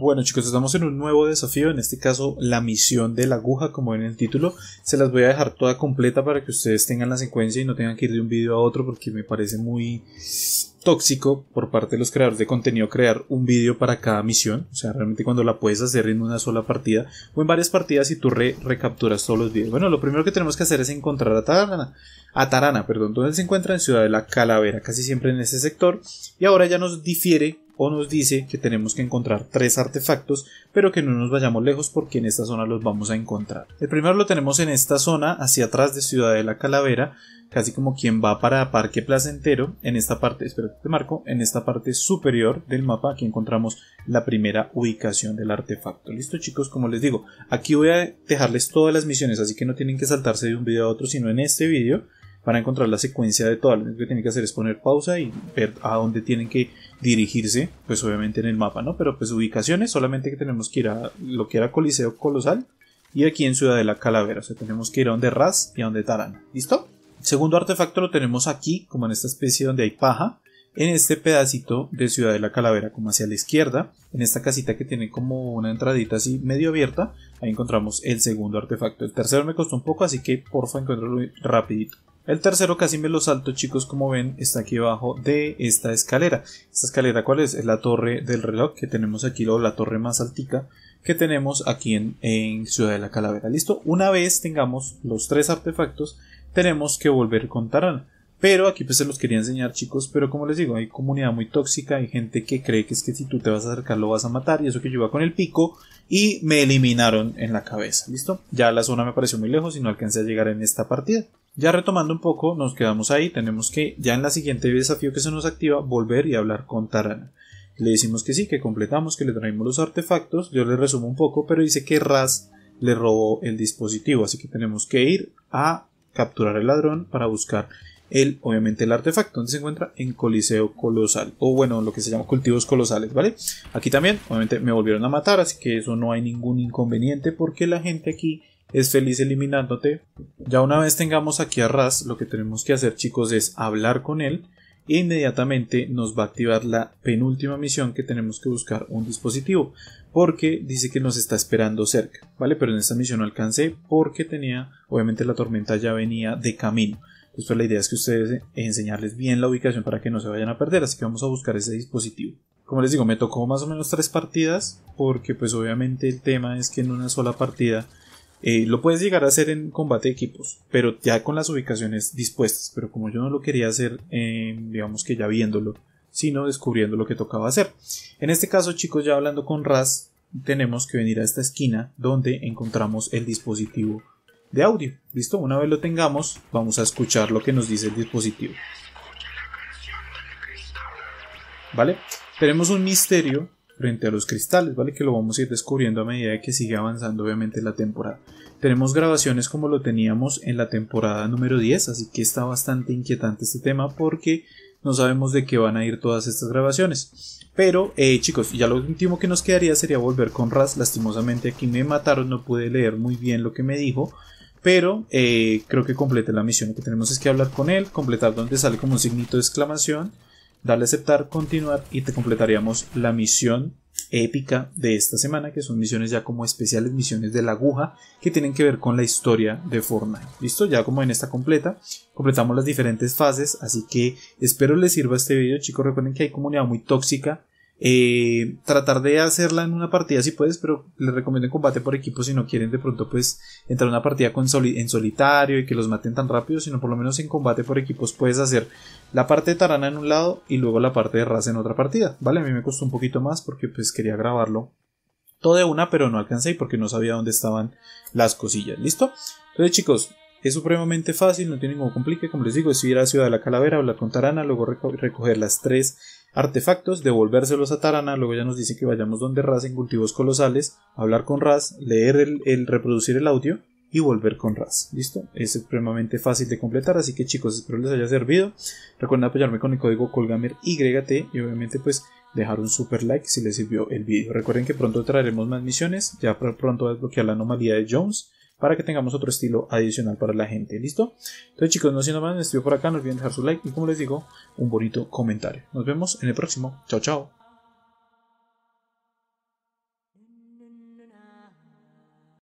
Bueno chicos, estamos en un nuevo desafío, en este caso la misión de la aguja, como ven en el título. Se las voy a dejar toda completa para que ustedes tengan la secuencia y no tengan que ir de un vídeo a otro porque me parece muy tóxico por parte de los creadores de contenido crear un vídeo para cada misión. O sea, realmente cuando la puedes hacer en una sola partida o en varias partidas y tú recapturas todos los vídeos. Bueno, lo primero que tenemos que hacer es encontrar a Tarana, a Tarana, perdón, donde se encuentra en Ciudad de la Calavera, casi siempre en ese sector. Y ahora ya nos difiere o nos dice que tenemos que encontrar tres artefactos, pero que no nos vayamos lejos porque en esta zona los vamos a encontrar. El primero lo tenemos en esta zona, hacia atrás de Ciudad de la Calavera, casi como quien va para Parque Placentero, en esta parte, espero que te marco, en esta parte superior del mapa, aquí encontramos la primera ubicación del artefacto. Listo chicos, como les digo, aquí voy a dejarles todas las misiones, así que no tienen que saltarse de un video a otro, sino en este video para encontrar la secuencia de todo. Lo que tienen que hacer es poner pausa y ver a dónde tienen que dirigirse, pues obviamente en el mapa, ¿no? Pero pues ubicaciones, solamente que tenemos que ir a lo que era Coliseo Colosal y aquí en Ciudad de la Calavera. O sea, tenemos que ir a donde Raz y a donde Taran. ¿Listo? Segundo artefacto lo tenemos aquí, como en esta especie donde hay paja en este pedacito de Ciudad de la Calavera, como hacia la izquierda, en esta casita que tiene como una entradita así medio abierta, ahí encontramos el segundo artefacto. El tercero me costó un poco, así que porfa encuéntralo rapidito. El tercero casi me lo salto, chicos, como ven, está aquí abajo de esta escalera. ¿Esta escalera cuál es? Es la torre del reloj que tenemos aquí, o la torre más altica que tenemos aquí en, en Ciudad de la Calavera. ¿Listo? Una vez tengamos los tres artefactos, tenemos que volver con Tarán. Pero aquí pues se los quería enseñar chicos, pero como les digo, hay comunidad muy tóxica, hay gente que cree que es que si tú te vas a acercar lo vas a matar y eso que yo iba con el pico y me eliminaron en la cabeza, ¿listo? Ya la zona me pareció muy lejos y no alcancé a llegar en esta partida. Ya retomando un poco, nos quedamos ahí, tenemos que ya en la siguiente desafío que se nos activa volver y hablar con Tarana. Le decimos que sí, que completamos, que le traemos los artefactos, yo le resumo un poco, pero dice que Raz le robó el dispositivo, así que tenemos que ir a capturar al ladrón para buscar el, obviamente el artefacto, ¿Dónde se encuentra en Coliseo Colosal, o bueno, lo que se llama cultivos colosales, ¿vale? Aquí también, obviamente me volvieron a matar, así que eso no hay ningún inconveniente porque la gente aquí es feliz eliminándote. Ya una vez tengamos aquí a Raz, lo que tenemos que hacer chicos es hablar con él e inmediatamente nos va a activar la penúltima misión que tenemos que buscar un dispositivo porque dice que nos está esperando cerca, ¿vale? Pero en esta misión no alcancé porque tenía, obviamente la tormenta ya venía de camino. Entonces pues, la idea es que ustedes enseñarles bien la ubicación para que no se vayan a perder, así que vamos a buscar ese dispositivo como les digo, me tocó más o menos tres partidas, porque pues obviamente el tema es que en una sola partida eh, lo puedes llegar a hacer en combate de equipos, pero ya con las ubicaciones dispuestas. Pero como yo no lo quería hacer, em, digamos que ya viéndolo, sino descubriendo lo que tocaba hacer. En este caso, chicos, ya hablando con Raz, tenemos que venir a esta esquina donde encontramos el dispositivo de audio. Listo, una vez lo tengamos, vamos a escuchar lo que nos dice el dispositivo. ¿Vale? Tenemos un misterio frente a los cristales, ¿vale? Que lo vamos a ir descubriendo a medida que sigue avanzando obviamente la temporada. Tenemos grabaciones como lo teníamos en la temporada número 10, así que está bastante inquietante este tema porque no sabemos de qué van a ir todas estas grabaciones. Pero eh, chicos, ya lo último que nos quedaría sería volver con Raz. Lastimosamente aquí me mataron, no pude leer muy bien lo que me dijo. Pero eh, creo que complete la misión. Lo que tenemos es que hablar con él, completar donde sale como un signito de exclamación Dale a aceptar, continuar y te completaríamos la misión épica de esta semana, que son misiones ya como especiales, misiones de la aguja, que tienen que ver con la historia de Fortnite. Listo, ya como en esta completa, completamos las diferentes fases, así que espero les sirva este video, chicos, recuerden que hay comunidad muy tóxica eh, tratar de hacerla en una partida si puedes, pero les recomiendo en combate por equipo si no quieren de pronto pues entrar a una partida con en solitario y que los maten tan rápido, sino por lo menos en combate por equipos puedes hacer la parte de Tarana en un lado y luego la parte de Raza en otra partida, ¿vale? A mí me costó un poquito más porque pues quería grabarlo Toda de una, pero no alcancé porque no sabía dónde estaban las cosillas, ¿listo? Entonces chicos, es supremamente fácil, no tiene ningún complique, como les digo, es ir a Ciudad de la Calavera, hablar con Tarana, luego recoger las tres Artefactos, devolvérselos a Tarana, luego ya nos dice que vayamos donde Raz en cultivos colosales, hablar con Raz, leer el, reproducir el audio y volver con RAS. ¿Listo? Es extremadamente fácil de completar, así que chicos, espero les haya servido. Recuerden apoyarme con el código Colgamer YT y obviamente pues dejar un super like si les sirvió el vídeo. Recuerden que pronto traeremos más misiones, ya pronto desbloquear la anomalía de Jones para que tengamos otro estilo adicional para la gente. ¿Listo? Entonces chicos, no siendo más, estoy por acá, no olviden dejar su like y como les digo, un bonito comentario. Nos vemos en el próximo. Chao, chao.